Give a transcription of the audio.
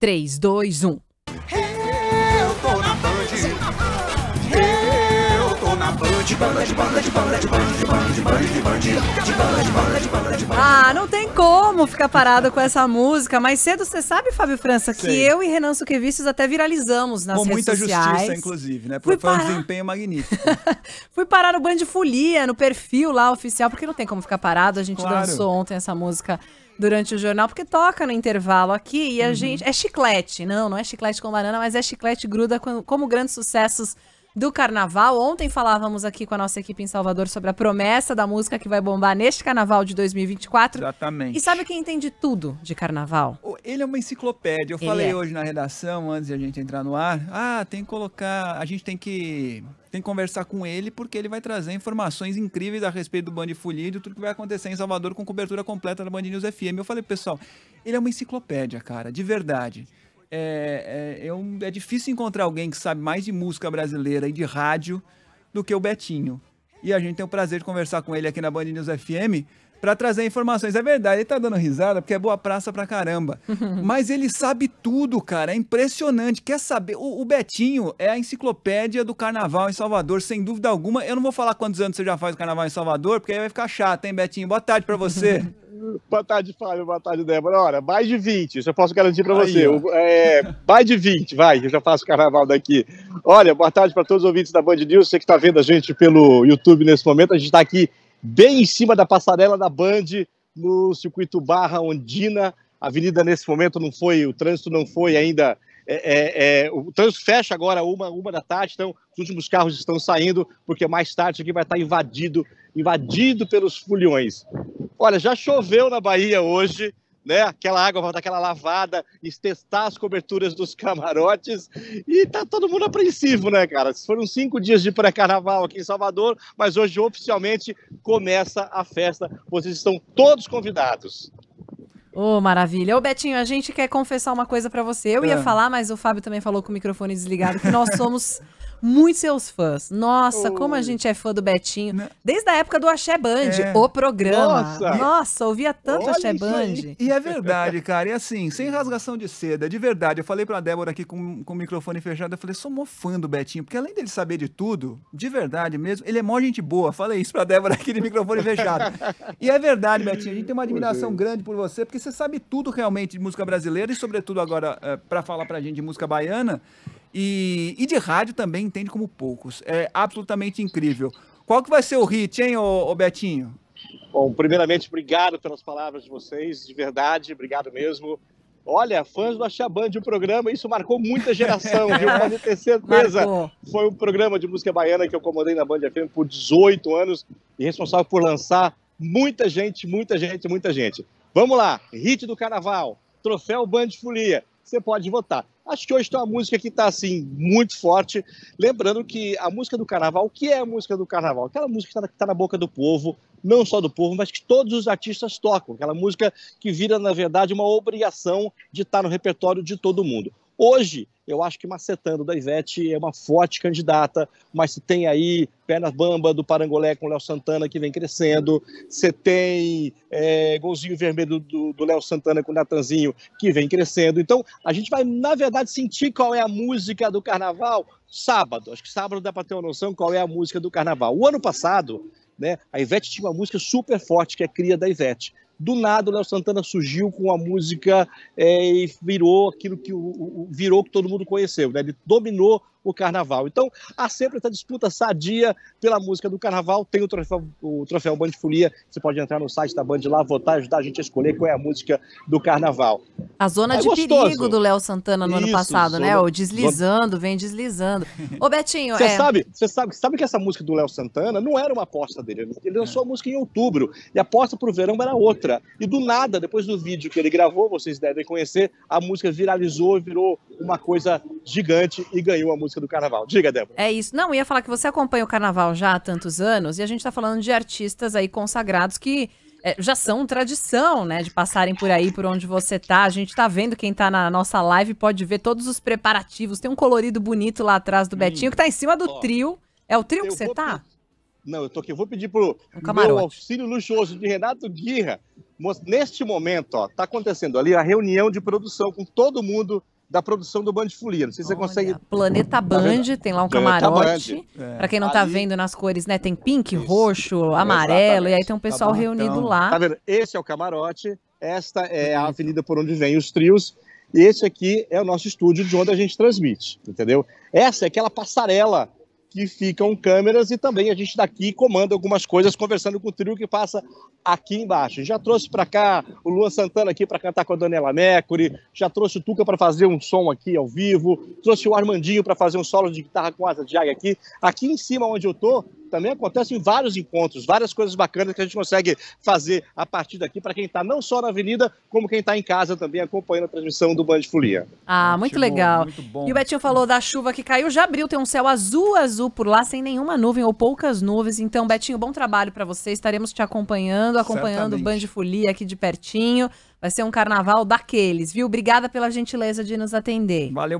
3, 2, 1. Eu tô na Band. Eu tô na Band. De banda, de banda, de banda, de banda, de banda, de banda, de banda, de banda, de banda, de banda, de banda. Ah, não tem como ficar parado com essa música. Mais cedo, você sabe, Fábio França, que Sei. eu e Renan Suquevicius até viralizamos nas com redes muita justiça, inclusive, né? Porque Fui foi um desempenho magnífico. Fui parar no Band Folia, no perfil lá oficial, porque não tem como ficar parado. A gente Claro. dançou ontem essa música durante o jornal, porque toca no intervalo aqui e a uhum. gente. É chiclete. Não, não é chiclete com banana, mas é chiclete gruda como grandes sucessos do carnaval. Ontem falávamos aqui com a nossa equipe em Salvador sobre a promessa da música que vai bombar neste carnaval de 2024. Exatamente. E sabe quem entende tudo de carnaval? Ele é uma enciclopédia. Eu Ele falei é. hoje na redação, antes de a gente entrar no ar, ah, tem que colocar, a gente tem que tem que conversar com ele porque ele vai trazer informações incríveis a respeito do Band Folia e de tudo que vai acontecer em Salvador com cobertura completa da Band News FM. Eu falei, pessoal, ele é uma enciclopédia, cara, de verdade é, é, é, um, é difícil encontrar alguém que sabe mais de música brasileira e de rádio do que o Betinho. E a gente tem o prazer de conversar com ele aqui na Band News FM para trazer informações. É verdade, ele tá dando risada porque é boa praça pra caramba. Mas ele sabe tudo, cara. É impressionante. Quer saber? O, o, Betinho é a enciclopédia do carnaval em Salvador, sem dúvida alguma. Eu não vou falar quantos anos você já faz o carnaval em Salvador, porque aí vai ficar chato, hein, Betinho? Boa tarde para você. Boa tarde, Fábio. Boa tarde, Débora. Olha, mais de 20, isso eu posso garantir para você. É, mais de 20, vai, eu já faço carnaval daqui. Olha, boa tarde para todos os ouvintes da Band News. Você que está vendo a gente pelo YouTube nesse momento, a gente está aqui bem em cima da passarela da Band, no circuito Barra Ondina. A avenida nesse momento não foi, o trânsito não foi ainda é, é, é, o trânsito fecha agora uma, uma da tarde, então os últimos carros estão saindo, porque mais tarde isso aqui vai estar invadido, invadido pelos fulhões. Olha, já choveu na Bahia hoje, né? Aquela água vai dar aquela lavada, testar as coberturas dos camarotes e tá todo mundo apreensivo, né, cara? Foram cinco dias de pré-carnaval aqui em Salvador, mas hoje oficialmente começa a festa. Vocês estão todos convidados. Ô, oh, maravilha. Ô, Betinho, a gente quer confessar uma coisa para você. Eu é. ia falar, mas o Fábio também falou com o microfone desligado que nós somos muito seus fãs. Nossa, como a gente é fã do Betinho. Não. Né? Desde a época do Axé Band, é. o programa. Nossa, Nossa ouvia tanto Axé Band. E é verdade, cara. E assim, sem rasgação de seda, de verdade. Eu falei pra Débora aqui com, com o microfone fechado, eu falei, sou mó fã do Betinho, porque além dele saber de tudo, de verdade mesmo, ele é mó gente boa. Falei isso pra Débora aqui de microfone fechado. e é verdade, Betinho, a gente tem uma admiração é. grande por você, porque você sabe tudo realmente de música brasileira e, sobretudo, agora, é, pra falar pra gente de música baiana. E, e de rádio também entende como poucos. É absolutamente incrível. Qual que vai ser o hit, hein, ô, ô Betinho? Bom, primeiramente, obrigado pelas palavras de vocês, de verdade, obrigado mesmo. Olha, fãs do Axaband, o um programa, isso marcou muita geração, viu? Pode ter certeza. Marcou. Foi um programa de música baiana que eu comandei na Band FM por 18 anos e responsável por lançar muita gente, muita gente, muita gente. Vamos lá, hit do carnaval, troféu Band Folia. Você pode votar. Acho que hoje tem uma música que está assim, muito forte. Lembrando que a música do carnaval, o que é a música do carnaval? Aquela música que está tá na boca do povo, não só do povo, mas que todos os artistas tocam. Aquela música que vira, na verdade, uma obrigação de estar tá no repertório de todo mundo. Hoje, eu acho que Macetando da Ivete é uma forte candidata, mas você tem aí Pernas Bamba do Parangolé com o Léo Santana que vem crescendo, você tem é, Golzinho Vermelho do Léo Santana com o Natanzinho que vem crescendo. Então, a gente vai, na verdade, sentir qual é a música do carnaval sábado. Acho que sábado dá para ter uma noção qual é a música do carnaval. O ano passado, né, a Ivete tinha uma música super forte que é Cria da Ivete. Do nada, o Léo Santana surgiu com a música é, e virou aquilo que o, o, virou que todo mundo conheceu. Né? Ele dominou o carnaval. Então, há sempre essa disputa sadia pela música do carnaval. Tem o troféu, o troféu Band Folia. Você pode entrar no site da Band lá, votar, ajudar a gente a escolher qual é a música do carnaval. A zona é de gostoso. perigo do Léo Santana no Isso, ano passado, né? zona... né? O deslizando, vem deslizando. Ô, Betinho. Você é... sabe, você sabe, sabe que essa música do Léo Santana não era uma aposta dele. Ele lançou a música em outubro. E a aposta para o verão era outra. E do nada, depois do vídeo que ele gravou, vocês devem conhecer, a música viralizou e virou uma coisa gigante e ganhou a música do carnaval. Diga, Débora. É isso. Não, ia falar que você acompanha o carnaval já há tantos anos e a gente está falando de artistas aí consagrados que é, já são tradição, né? De passarem por aí, por onde você tá. A gente tá vendo quem tá na nossa live, pode ver todos os preparativos. Tem um colorido bonito lá atrás do hum. Betinho, que tá em cima do Ó, trio. É o trio que você tá? Não, eu tô aqui. Eu vou pedir pro é um meu auxílio luxuoso de Renato Guirra. Neste momento, ó, tá acontecendo ali a reunião de produção com todo mundo da produção do Band Folia. Não sei se Olha, você consegue. Planeta tá Band, tem lá um camarote. É. Para quem não tá aí... vendo nas cores, né? Tem pink, Isso. roxo, amarelo, Exatamente. e aí tem um tá pessoal tá reunido então... lá. Tá vendo? Esse é o camarote, esta é a avenida por onde vêm os trios. e Esse aqui é o nosso estúdio de onde a gente transmite, entendeu? Essa é aquela passarela que ficam câmeras e também a gente daqui comanda algumas coisas conversando com o trio que passa aqui embaixo. Já trouxe para cá o Luan Santana aqui para cantar com a Daniela Mercury, já trouxe o Tuca para fazer um som aqui ao vivo, trouxe o Armandinho para fazer um solo de guitarra com asa de águia aqui. Aqui em cima onde eu tô, também acontecem vários encontros, várias coisas bacanas que a gente consegue fazer a partir daqui para quem está não só na avenida, como quem está em casa também acompanhando a transmissão do Band Folia. Ah, muito Ótimo, legal. Muito e o Betinho falou da chuva que caiu, já abriu, tem um céu azul, azul por lá, sem nenhuma nuvem ou poucas nuvens. Então, Betinho, bom trabalho para você. Estaremos te acompanhando, acompanhando Certamente. o Band Folia aqui de pertinho. Vai ser um carnaval daqueles, viu? Obrigada pela gentileza de nos atender. Valeu.